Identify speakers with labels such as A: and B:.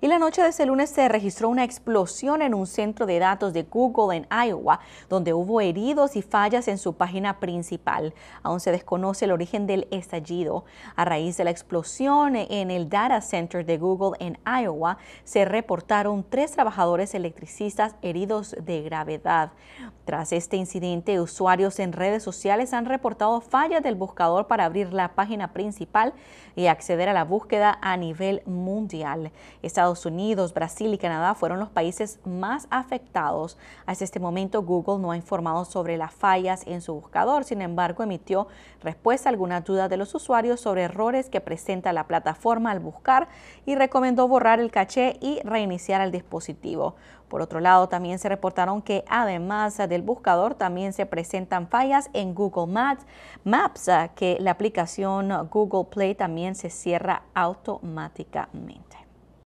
A: Y la noche de ese lunes se registró una explosión en un centro de datos de Google en Iowa, donde hubo heridos y fallas en su página principal. Aún se desconoce el origen del estallido. A raíz de la explosión en el data center de Google en Iowa, se reportaron tres trabajadores electricistas heridos de gravedad. Tras este incidente, usuarios en redes sociales han reportado fallas del buscador para abrir la página principal y acceder a la búsqueda a nivel mundial. Estados Estados Unidos, Brasil y Canadá fueron los países más afectados. Hasta este momento Google no ha informado sobre las fallas en su buscador, sin embargo emitió respuesta a algunas dudas de los usuarios sobre errores que presenta la plataforma al buscar y recomendó borrar el caché y reiniciar el dispositivo. Por otro lado, también se reportaron que además del buscador también se presentan fallas en Google Maps, Maps que la aplicación Google Play también se cierra automáticamente.